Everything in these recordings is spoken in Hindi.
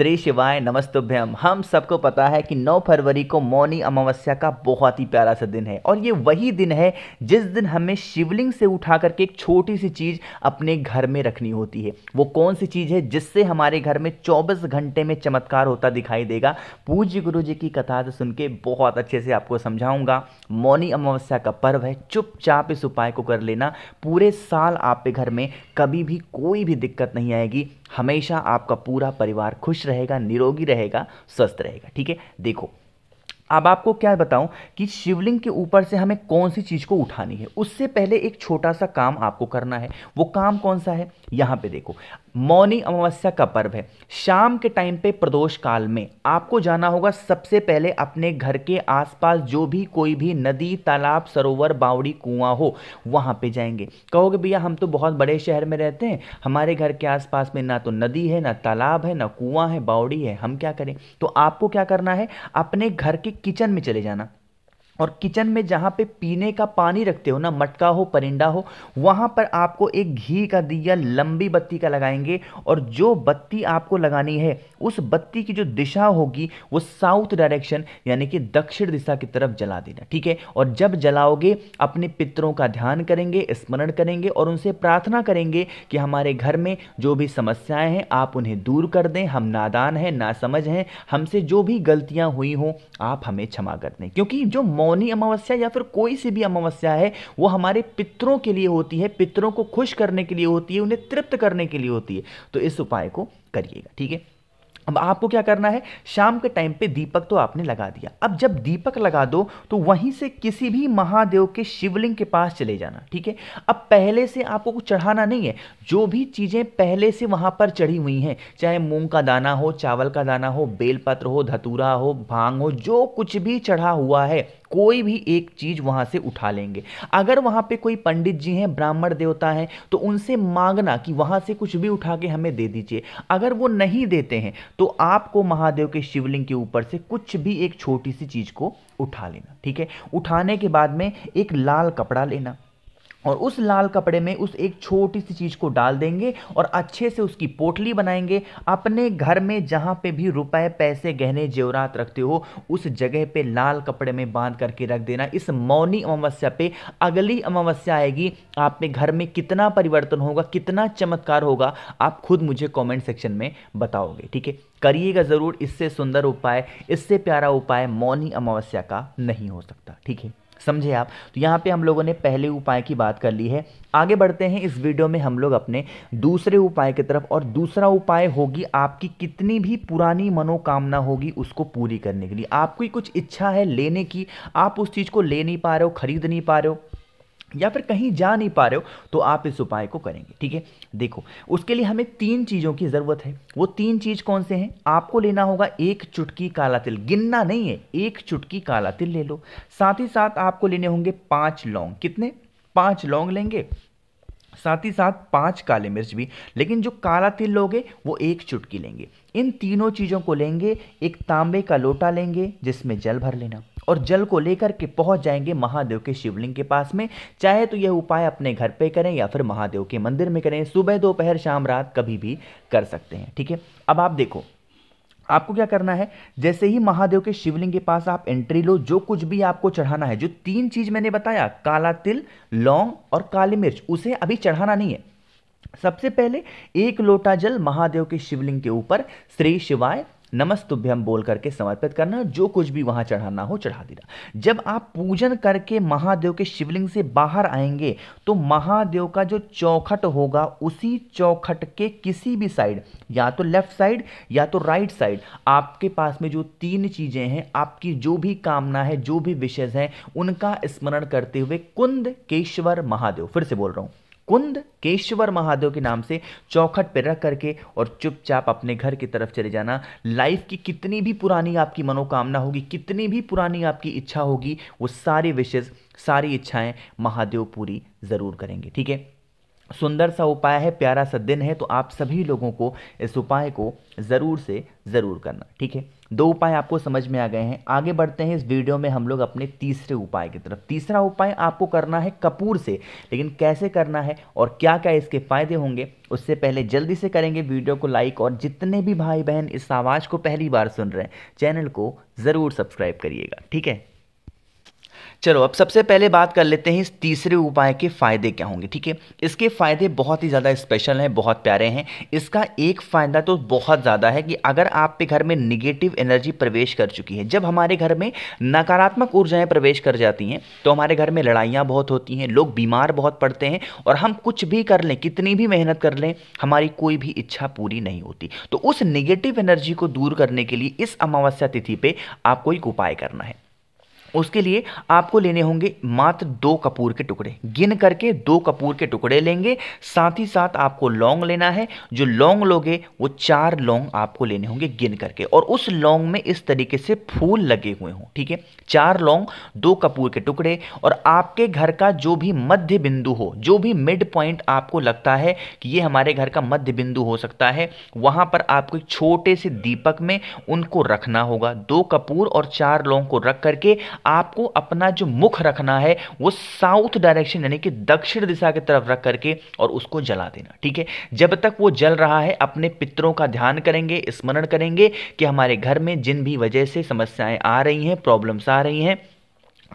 श्री शिवाय नमस्तुभ्यम हम सबको पता है कि 9 फरवरी को मौनी अमावस्या का बहुत ही प्यारा सा दिन है और ये वही दिन है जिस दिन हमें शिवलिंग से उठा करके एक छोटी सी चीज़ अपने घर में रखनी होती है वो कौन सी चीज़ है जिससे हमारे घर में चौबीस घंटे में चमत्कार होता दिखाई देगा पूज्य गुरु जी की कथा से तो सुन के बहुत अच्छे से आपको समझाऊंगा मौनी अमावस्या का पर्व है चुपचाप इस उपाय को कर लेना पूरे साल आपके घर में कभी भी कोई भी दिक्कत नहीं आएगी हमेशा आपका पूरा परिवार खुश रहेगा निरोगी रहेगा स्वस्थ रहेगा ठीक है देखो अब आपको क्या बताऊं कि शिवलिंग के ऊपर से हमें कौन सी चीज़ को उठानी है उससे पहले एक छोटा सा काम आपको करना है वो काम कौन सा है यहां पे देखो मौनी अमावस्या का पर्व है शाम के टाइम पे प्रदोष काल में आपको जाना होगा सबसे पहले अपने घर के आसपास जो भी कोई भी नदी तालाब सरोवर बावड़ी कुआं हो वहाँ पे जाएंगे कहोगे भैया हम तो बहुत बड़े शहर में रहते हैं हमारे घर के आसपास में ना तो नदी है ना तालाब है ना कुआं है बावड़ी है हम क्या करें तो आपको क्या करना है अपने घर के किचन में चले जाना और किचन में जहाँ पे पीने का पानी रखते हो ना मटका हो परिंडा हो वहाँ पर आपको एक घी का दिया लंबी बत्ती का लगाएंगे और जो बत्ती आपको लगानी है उस बत्ती की जो दिशा होगी वो साउथ डायरेक्शन यानी कि दक्षिण दिशा की तरफ जला देना ठीक है और जब जलाओगे अपने पितरों का ध्यान करेंगे स्मरण करेंगे और उनसे प्रार्थना करेंगे कि हमारे घर में जो भी समस्याएँ हैं आप उन्हें दूर कर दें हम नादान हैं ना समझ हैं हमसे जो भी गलतियाँ हुई हों आप हमें क्षमा कर दें क्योंकि जो मौनी अमावस्या या फिर कोई सी भी अमावस्या है वो हमारे पितरों के लिए होती है पितरों को खुश करने के लिए होती है उन्हें तृप्त करने के लिए होती है तो इस उपाय को करिएगा ठीक है अब आपको क्या करना है शाम के टाइम पे दीपक तो आपने लगा दिया अब जब दीपक लगा दो तो वहीं से किसी भी महादेव के शिवलिंग के पास चले जाना ठीक है अब पहले से आपको कुछ चढ़ाना नहीं है जो भी चीज़ें पहले से वहां पर चढ़ी हुई हैं चाहे मूंग का दाना हो चावल का दाना हो बेलपत्र हो धतूरा हो भांग हो जो कुछ भी चढ़ा हुआ है कोई भी एक चीज़ वहाँ से उठा लेंगे अगर वहाँ पे कोई पंडित जी हैं ब्राह्मण देवता हैं तो उनसे मांगना कि वहाँ से कुछ भी उठा के हमें दे दीजिए अगर वो नहीं देते हैं तो आपको महादेव के शिवलिंग के ऊपर से कुछ भी एक छोटी सी चीज़ को उठा लेना ठीक है उठाने के बाद में एक लाल कपड़ा लेना और उस लाल कपड़े में उस एक छोटी सी चीज़ को डाल देंगे और अच्छे से उसकी पोटली बनाएंगे अपने घर में जहाँ पे भी रुपए पैसे गहने जेवरात रखते हो उस जगह पे लाल कपड़े में बांध करके रख देना इस मौनी अमावस्या पे अगली अमावस्या आएगी आपके घर में कितना परिवर्तन होगा कितना चमत्कार होगा आप खुद मुझे कॉमेंट सेक्शन में बताओगे ठीक है करिएगा ज़रूर इससे सुंदर उपाय इससे प्यारा उपाय मौनी अमावस्या का नहीं हो सकता ठीक है समझे आप तो यहाँ पे हम लोगों ने पहले उपाय की बात कर ली है आगे बढ़ते हैं इस वीडियो में हम लोग अपने दूसरे उपाय की तरफ और दूसरा उपाय होगी आपकी कितनी भी पुरानी मनोकामना होगी उसको पूरी करने के लिए आपकी कुछ इच्छा है लेने की आप उस चीज़ को ले नहीं पा रहे हो खरीद नहीं पा रहे हो या फिर कहीं जा नहीं पा रहे हो तो आप इस उपाय को करेंगे ठीक है देखो उसके लिए हमें तीन चीज़ों की ज़रूरत है वो तीन चीज़ कौन से हैं आपको लेना होगा एक चुटकी काला तिल गिनना नहीं है एक चुटकी काला तिल ले लो साथ ही साथ आपको लेने होंगे पांच लौंग कितने पांच लौंग लेंगे साथ ही साथ पांच काले मिर्च भी लेकिन जो काला तिल लोगे वो एक चुटकी लेंगे इन तीनों चीज़ों को लेंगे एक तांबे का लोटा लेंगे जिसमें जल भर लेना और जल को लेकर के पहुंच जाएंगे महादेव के शिवलिंग के पास में चाहे तो यह उपाय अपने घर पे करें या फिर महादेव के मंदिर में करें सुबह दोपहर शाम रात कभी भी कर सकते हैं ठीक है अब आप देखो आपको क्या करना है जैसे ही महादेव के शिवलिंग के पास आप एंट्री लो जो कुछ भी आपको चढ़ाना है जो तीन चीज मैंने बताया काला तिल लौंग और काली मिर्च उसे अभी चढ़ाना नहीं है सबसे पहले एक लोटा जल महादेव के शिवलिंग के ऊपर श्री शिवाय नमस्तुभ्यम बोल करके समर्पित करना जो कुछ भी वहां चढ़ाना हो चढ़ा देना जब आप पूजन करके महादेव के शिवलिंग से बाहर आएंगे तो महादेव का जो चौखट होगा उसी चौखट के किसी भी साइड या तो लेफ्ट साइड या तो राइट साइड आपके पास में जो तीन चीजें हैं आपकी जो भी कामना है जो भी विशेष हैं उनका स्मरण करते हुए कुंद केश्वर महादेव फिर से बोल रहा हूं कुंद केशवर महादेव के नाम से चौखट पर रख करके और चुपचाप अपने घर की तरफ चले जाना लाइफ की कितनी भी पुरानी आपकी मनोकामना होगी कितनी भी पुरानी आपकी इच्छा होगी वो सारी विशेष सारी इच्छाएं महादेव पूरी ज़रूर करेंगे ठीक है सुंदर सा उपाय है प्यारा सा दिन है तो आप सभी लोगों को इस उपाय को ज़रूर से ज़रूर करना ठीक है दो उपाय आपको समझ में आ गए हैं आगे बढ़ते हैं इस वीडियो में हम लोग अपने तीसरे उपाय की तरफ तीसरा उपाय आपको करना है कपूर से लेकिन कैसे करना है और क्या क्या इसके फ़ायदे होंगे उससे पहले जल्दी से करेंगे वीडियो को लाइक और जितने भी भाई बहन इस आवाज़ को पहली बार सुन रहे हैं चैनल को ज़रूर सब्सक्राइब करिएगा ठीक है चलो अब सबसे पहले बात कर लेते हैं इस तीसरे उपाय के फ़ायदे क्या होंगे ठीक है इसके फ़ायदे बहुत ही ज़्यादा स्पेशल हैं बहुत प्यारे हैं इसका एक फ़ायदा तो बहुत ज़्यादा है कि अगर आपके घर में निगेटिव एनर्जी प्रवेश कर चुकी है जब हमारे घर में नकारात्मक ऊर्जाएं प्रवेश कर जाती हैं तो हमारे घर में लड़ाइयाँ बहुत होती हैं लोग बीमार बहुत पड़ते हैं और हम कुछ भी कर लें कितनी भी मेहनत कर लें हमारी कोई भी इच्छा पूरी नहीं होती तो उस निगेटिव एनर्जी को दूर करने के लिए इस अमावस्या तिथि पर आपको एक उपाय करना है उसके लिए आपको लेने होंगे मात्र दो कपूर के टुकड़े गिन करके दो कपूर के टुकड़े लेंगे साथ ही साथ आपको लौंग लेना है जो लौंग लोगे वो चार लौंग आपको लेने होंगे गिन करके और उस लौंग में इस तरीके से फूल लगे हुए हों ठीक है चार लौंग दो कपूर के टुकड़े और आपके घर का जो भी मध्य बिंदु हो जो भी मिड पॉइंट आपको लगता है कि ये हमारे घर का मध्य बिंदु हो सकता है वहाँ पर आपको छोटे से दीपक में उनको रखना होगा दो कपूर और चार लौंग को रख करके आपको अपना जो मुख रखना है वो साउथ डायरेक्शन यानी कि दक्षिण दिशा की तरफ रख करके और उसको जला देना ठीक है जब तक वो जल रहा है अपने पितरों का ध्यान करेंगे स्मरण करेंगे कि हमारे घर में जिन भी वजह से समस्याएं आ रही हैं प्रॉब्लम्स आ रही हैं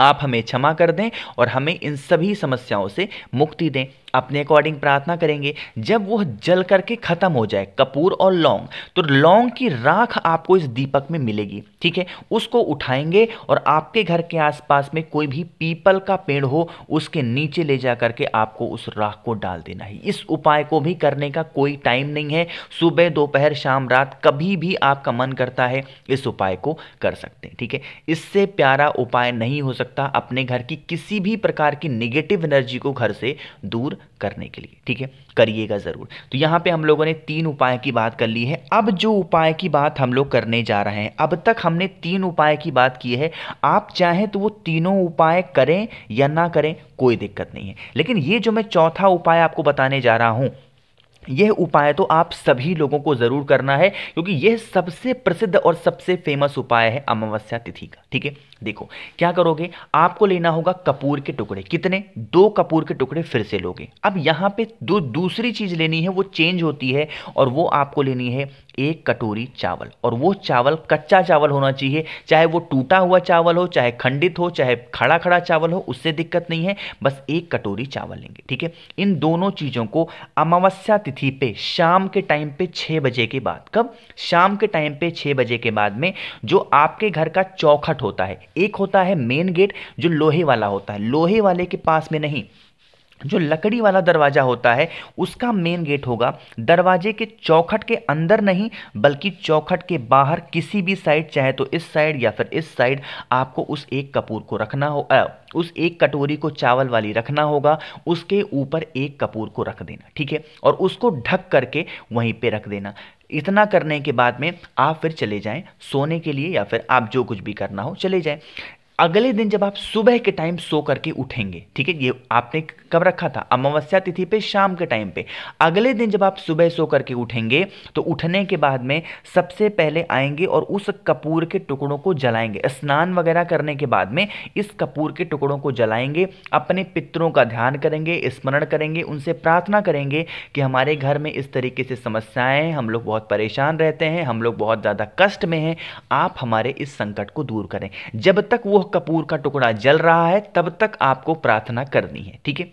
आप हमें क्षमा कर दें और हमें इन सभी समस्याओं से मुक्ति दें अपने अकॉर्डिंग प्रार्थना करेंगे जब वह जल करके ख़त्म हो जाए कपूर और लौंग तो लौंग की राख आपको इस दीपक में मिलेगी ठीक है उसको उठाएंगे और आपके घर के आसपास में कोई भी पीपल का पेड़ हो उसके नीचे ले जा करके आपको उस राख को डाल देना है इस उपाय को भी करने का कोई टाइम नहीं है सुबह दोपहर शाम रात कभी भी आपका मन करता है इस उपाय को कर सकते हैं ठीक है इससे प्यारा उपाय नहीं हो सकता अपने घर की किसी भी प्रकार की निगेटिव एनर्जी को घर से दूर करने के लिए ठीक है करिएगा ज़रूर तो यहां पे हम लोगों ने तीन उपाय की बात कर ली है अब जो उपाय की बात हम लोग करने जा रहे हैं अब तक हमने तीन उपाय की बात की है आप चाहें तो वो तीनों उपाय करें या ना करें कोई दिक्कत नहीं है लेकिन ये जो मैं चौथा उपाय आपको बताने जा रहा हूं यह उपाय तो आप सभी लोगों को ज़रूर करना है क्योंकि यह सबसे प्रसिद्ध और सबसे फेमस उपाय है अमावस्या तिथि का ठीक है देखो क्या करोगे आपको लेना होगा कपूर के टुकड़े कितने दो कपूर के टुकड़े फिर से लोगे अब यहाँ पे दो दूसरी चीज़ लेनी है वो चेंज होती है और वो आपको लेनी है एक कटोरी चावल और वो चावल कच्चा चावल होना चाहिए चाहे वो टूटा हुआ चावल हो चाहे खंडित हो चाहे खड़ा खड़ा चावल हो उससे दिक्कत नहीं है बस एक कटोरी चावल लेंगे ठीक है इन दोनों चीज़ों को अमावस्या तिथि पे शाम के टाइम पे छः बजे के बाद कब शाम के टाइम पे छः बजे के बाद में जो आपके घर का चौखट होता है एक होता है मेन गेट जो लोहे वाला होता है लोहे वाले के पास में नहीं जो लकड़ी वाला दरवाज़ा होता है उसका मेन गेट होगा दरवाजे के चौखट के अंदर नहीं बल्कि चौखट के बाहर किसी भी साइड चाहे तो इस साइड या फिर इस साइड आपको उस एक कपूर को रखना हो आ, उस एक कटोरी को चावल वाली रखना होगा उसके ऊपर एक कपूर को रख देना ठीक है और उसको ढक करके वहीं पे रख देना इतना करने के बाद में आप फिर चले जाएं सोने के लिए या फिर आप जो कुछ भी करना हो चले जाएं अगले दिन जब आप सुबह के टाइम सो करके उठेंगे ठीक है ये आपने कब रखा था अमावस्या तिथि पे शाम के टाइम पे अगले दिन जब आप सुबह सो करके उठेंगे तो उठने के बाद में सबसे पहले आएंगे और उस कपूर के टुकड़ों को जलाएंगे स्नान वगैरह करने के बाद में इस कपूर के टुकड़ों को जलाएंगे अपने पितरों का ध्यान करेंगे स्मरण करेंगे उनसे प्रार्थना करेंगे कि हमारे घर में इस तरीके से समस्याएं हम लोग बहुत परेशान रहते हैं हम लोग बहुत ज़्यादा कष्ट में हैं आप हमारे इस संकट को दूर करें जब तक वो वह कपूर का टुकड़ा जल रहा है तब तक आपको प्रार्थना करनी है ठीक है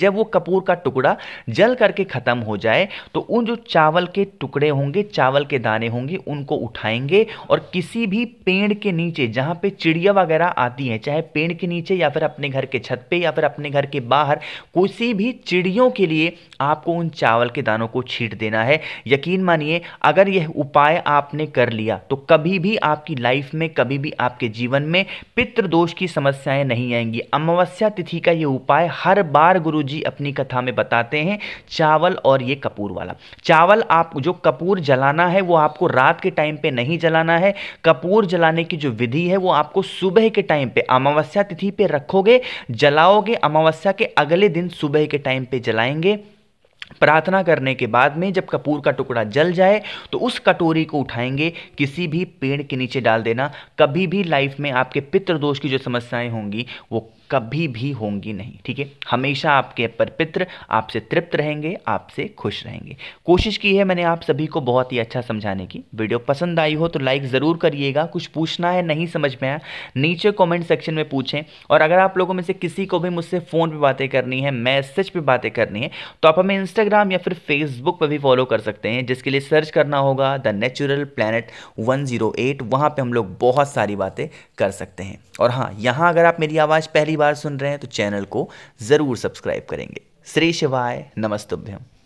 जब वो कपूर का टुकड़ा जल करके ख़त्म हो जाए तो उन जो चावल के टुकड़े होंगे चावल के दाने होंगे उनको उठाएंगे और किसी भी पेड़ के नीचे जहाँ पे चिड़िया वगैरह आती हैं चाहे पेड़ के नीचे या फिर अपने घर के छत पे या फिर अपने घर के बाहर किसी भी चिड़ियों के लिए आपको उन चावल के दानों को छीट देना है यकीन मानिए अगर यह उपाय आपने कर लिया तो कभी भी आपकी लाइफ में कभी भी आपके जीवन में पितृदोष की समस्याएं नहीं आएंगी अमावस्या तिथि का यह उपाय हर बार गुरुजी अपनी कथा में बताते हैं चावल और ये कपूर वाला चावल आप जो कपूर जलाना है वो आपको रात के टाइम पे नहीं जलाना है कपूर जलाने की जो विधि है वो आपको सुबह के टाइम पे अमावस्या तिथि पे रखोगे जलाओगे अमावस्या के अगले दिन सुबह के टाइम पे जलाएंगे प्रार्थना करने के बाद में जब कपूर का टुकड़ा जल जाए तो उस कटोरी को उठाएंगे किसी भी पेड़ के नीचे डाल देना कभी भी लाइफ में आपके पितृदोष की जो समस्याएं होंगी वो कभी भी होंगी नहीं ठीक है हमेशा आपके पर पित्र आपसे तृप्त रहेंगे आपसे खुश रहेंगे कोशिश की है मैंने आप सभी को बहुत ही अच्छा समझाने की वीडियो पसंद आई हो तो लाइक ज़रूर करिएगा कुछ पूछना है नहीं समझ में आया नीचे कमेंट सेक्शन में पूछें और अगर आप लोगों में से किसी को भी मुझसे फ़ोन पर बातें करनी है मैसेज पर बातें करनी है तो आप हमें इंस्टाग्राम या फिर फेसबुक पर भी फॉलो कर सकते हैं जिसके लिए सर्च करना होगा the natural planet one zero eight वहाँ पर हम लोग बहुत सारी बातें कर सकते हैं और हाँ यहाँ अगर आप मेरी आवाज़ पहली बार सुन रहे हैं तो चैनल को ज़रूर सब्सक्राइब करेंगे श्री शिवाय नमस्तुभ्यम